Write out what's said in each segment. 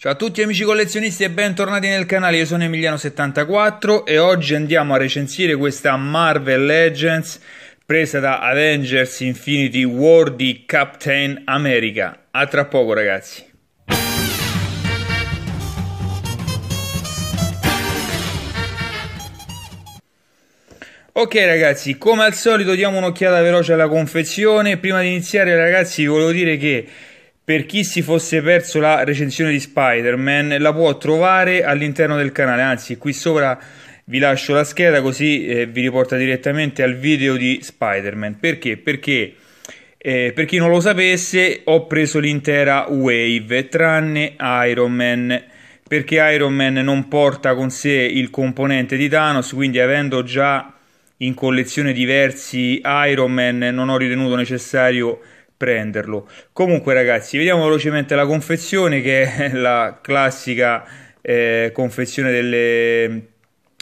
Ciao a tutti amici collezionisti e bentornati nel canale, io sono Emiliano74 e oggi andiamo a recensire questa Marvel Legends presa da Avengers Infinity War di Captain America. A tra poco ragazzi. Ok ragazzi, come al solito diamo un'occhiata veloce alla confezione. Prima di iniziare ragazzi volevo dire che per chi si fosse perso la recensione di Spider-Man, la può trovare all'interno del canale, anzi qui sopra vi lascio la scheda così eh, vi riporta direttamente al video di Spider-Man. Perché? Perché eh, per chi non lo sapesse ho preso l'intera Wave, tranne Iron Man, perché Iron Man non porta con sé il componente di Thanos, quindi avendo già in collezione diversi Iron Man non ho ritenuto necessario prenderlo. Comunque, ragazzi, vediamo velocemente la confezione che è la classica eh, confezione delle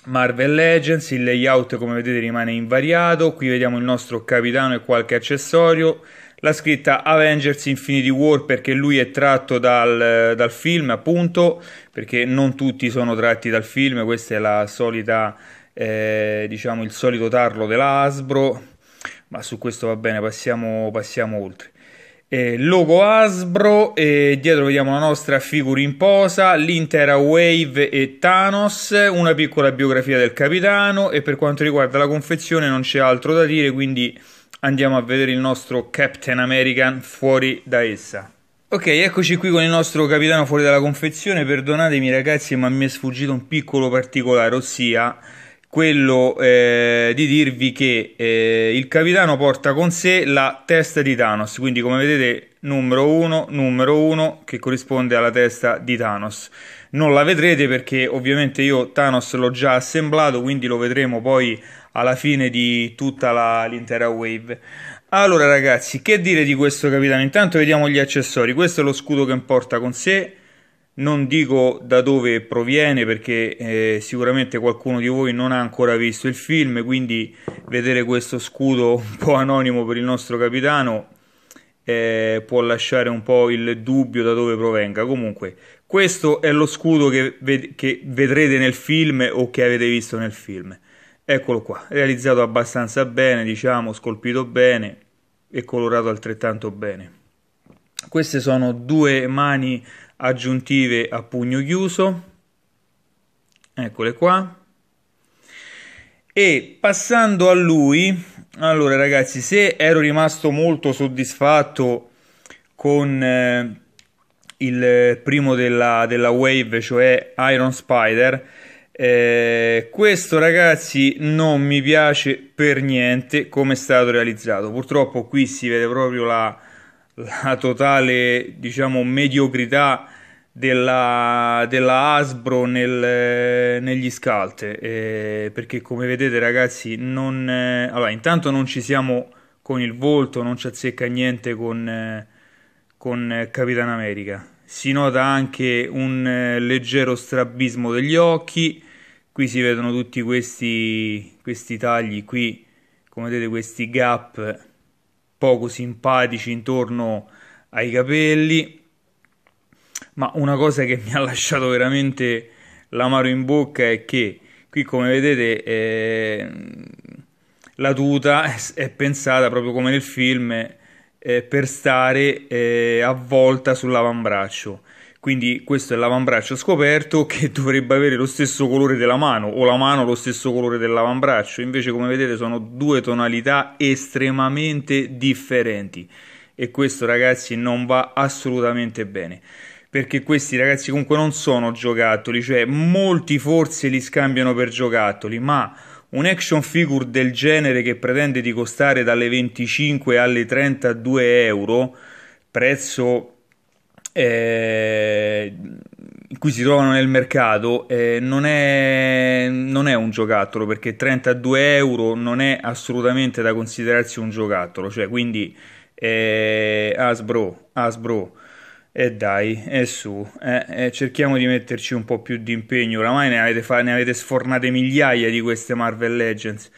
Marvel Legends. Il layout, come vedete, rimane invariato. Qui vediamo il nostro capitano e qualche accessorio. La scritta Avengers Infinity War perché lui è tratto dal, dal film, appunto, perché non tutti sono tratti dal film, questa è la solita, eh, diciamo, il solito tarlo dell'Asbro, ma su questo va bene, passiamo, passiamo oltre. Eh, logo Asbro, eh, dietro vediamo la nostra figura in posa, l'intera Wave e Thanos, una piccola biografia del capitano e per quanto riguarda la confezione non c'è altro da dire, quindi andiamo a vedere il nostro Captain American fuori da essa. Ok, eccoci qui con il nostro capitano fuori dalla confezione, perdonatemi ragazzi ma mi è sfuggito un piccolo particolare, ossia quello eh, di dirvi che eh, il capitano porta con sé la testa di Thanos, quindi come vedete numero 1, numero 1 che corrisponde alla testa di Thanos. Non la vedrete perché ovviamente io Thanos l'ho già assemblato, quindi lo vedremo poi alla fine di tutta l'intera wave. Allora ragazzi, che dire di questo capitano? Intanto vediamo gli accessori. Questo è lo scudo che porta con sé non dico da dove proviene perché eh, sicuramente qualcuno di voi non ha ancora visto il film, quindi vedere questo scudo un po' anonimo per il nostro capitano eh, può lasciare un po' il dubbio da dove provenga. Comunque, questo è lo scudo che, ved- che vedrete nel film o che avete visto nel film. Eccolo qua, realizzato abbastanza bene, diciamo, scolpito bene e colorato altrettanto bene. Queste sono due mani aggiuntive a pugno chiuso, eccole qua, e passando a lui, allora ragazzi, se ero rimasto molto soddisfatto con eh, il primo della, della Wave, cioè Iron Spider, eh, questo ragazzi non mi piace per niente come è stato realizzato. Purtroppo qui si vede proprio la, la totale diciamo, mediocrità della, della Asbro nel, negli scalte eh, perché come vedete ragazzi non, eh, allora, intanto non ci siamo con il volto non ci azzecca niente con, eh, con eh, Capitan America si nota anche un eh, leggero strabismo degli occhi qui si vedono tutti questi, questi tagli qui come vedete questi gap poco simpatici intorno ai capelli, ma una cosa che mi ha lasciato veramente l'amaro in bocca è che qui come vedete eh, la tuta è, pensata proprio come nel film eh, per stare eh, avvolta sull'avambraccio quindi questo è l'avambraccio scoperto che dovrebbe avere lo stesso colore della mano o la mano lo stesso colore dell'avambraccio, invece come vedete sono due tonalità estremamente differenti e questo ragazzi non va assolutamente bene perché questi ragazzi comunque non sono giocattoli, cioè molti forse li scambiano per giocattoli, ma un action figure del genere che pretende di costare dalle 25 alle 32 euro, prezzo eh, in cui si trovano nel mercato eh, non, è, non, è, un giocattolo perché 32 euro non è assolutamente da considerarsi un giocattolo cioè quindi eh, Asbro Asbro e eh dai, e su, eh, cerchiamo di metterci un po' più di impegno. Oramai ne avete, fa- ne avete sfornate migliaia di queste Marvel Legends.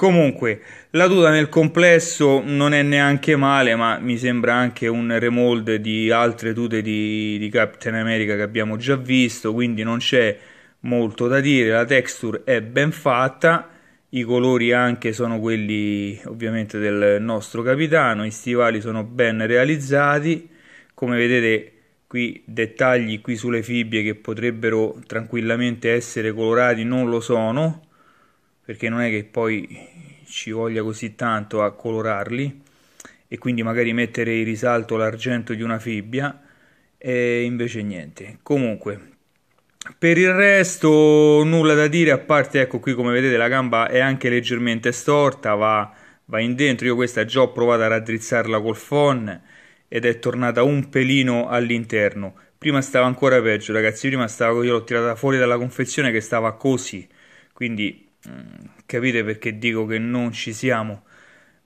Comunque, la tuta nel complesso non è neanche male, ma mi sembra anche un remold di altre tute di, di Captain America che abbiamo già visto, quindi non c'è molto da dire, la texture è ben fatta, i colori anche sono quelli ovviamente del nostro capitano, i stivali sono ben realizzati, come vedete qui dettagli qui sulle fibbie che potrebbero tranquillamente essere colorati non lo sono perché non è che poi ci voglia così tanto a colorarli e quindi magari mettere in risalto l'argento di una fibbia e invece niente. Comunque, per il resto nulla da dire, a parte ecco qui come vedete la gamba è anche leggermente storta, va, va in dentro, io questa già ho provato a raddrizzarla col phon ed è tornata un pelino all'interno. Prima stava ancora peggio ragazzi, prima stava, io l'ho tirata fuori dalla confezione che stava così, quindi Mm, capite perché dico che non ci siamo?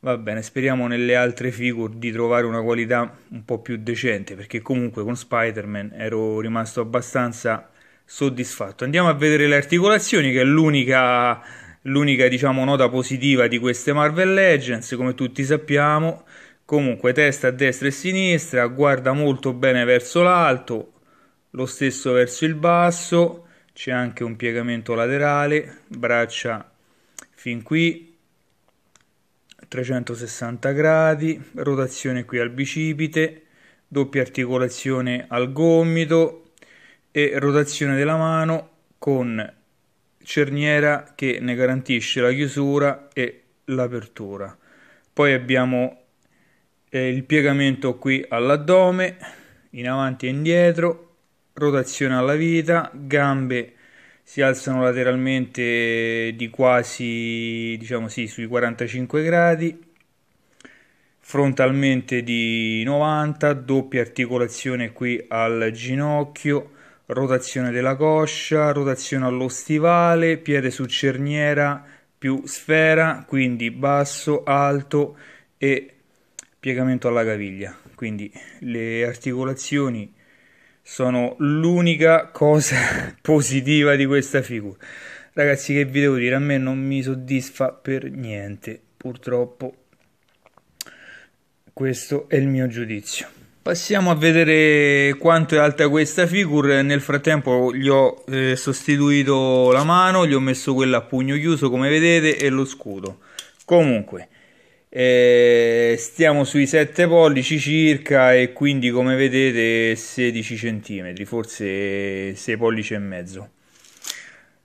Va bene, speriamo nelle altre figure di trovare una qualità un po' più decente, perché comunque con Spider-Man ero rimasto abbastanza soddisfatto. Andiamo a vedere le articolazioni, che è l'unica, l'unica diciamo, nota positiva di queste Marvel Legends, come tutti sappiamo. Comunque testa a destra e a sinistra, guarda molto bene verso l'alto, lo stesso verso il basso c'è anche un piegamento laterale, braccia fin qui, 360 gradi, rotazione qui al bicipite, doppia articolazione al gomito e rotazione della mano con cerniera che ne garantisce la chiusura e l'apertura. Poi abbiamo eh, il piegamento qui all'addome, in avanti e indietro, rotazione alla vita, gambe si alzano lateralmente di quasi, diciamo sì, sui 45 gradi, frontalmente di 90, doppia articolazione qui al ginocchio, rotazione della coscia, rotazione allo stivale, piede su cerniera più sfera, quindi basso, alto e piegamento alla caviglia. Quindi le articolazioni sono l'unica cosa positiva di questa figura. Ragazzi, che vi devo dire? A me non mi soddisfa per niente, purtroppo. Questo è il mio giudizio. Passiamo a vedere quanto è alta questa figure. Nel frattempo gli ho eh, sostituito la mano, gli ho messo quella a pugno chiuso come vedete e lo scudo. Comunque, eh, stiamo sui 7 pollici circa e quindi come vedete 16 centimetri forse 6 pollici e mezzo.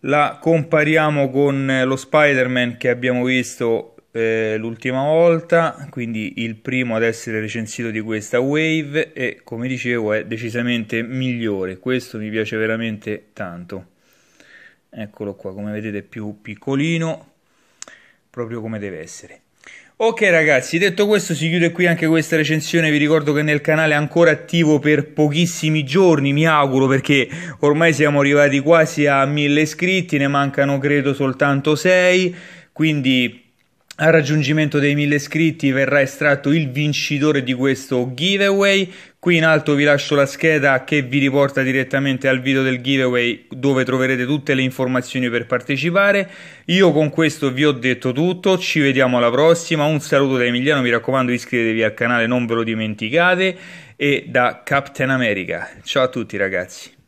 La compariamo con lo Spider-Man che abbiamo visto eh, l'ultima volta, quindi il primo ad essere recensito di questa Wave e come dicevo è decisamente migliore, questo mi piace veramente tanto. Eccolo qua, come vedete è più piccolino, proprio come deve essere. Ok ragazzi, detto questo si chiude qui anche questa recensione, vi ricordo che nel canale è ancora attivo per pochissimi giorni, mi auguro, perché ormai siamo arrivati quasi a mille iscritti, ne mancano credo soltanto 6, quindi al raggiungimento dei 1000 iscritti verrà estratto il vincitore di questo giveaway. Qui in alto vi lascio la scheda che vi riporta direttamente al video del giveaway dove troverete tutte le informazioni per partecipare. Io con questo vi ho detto tutto, ci vediamo alla prossima. Un saluto da Emiliano, mi raccomando iscrivetevi al canale, non ve lo dimenticate. E da Captain America. Ciao a tutti ragazzi.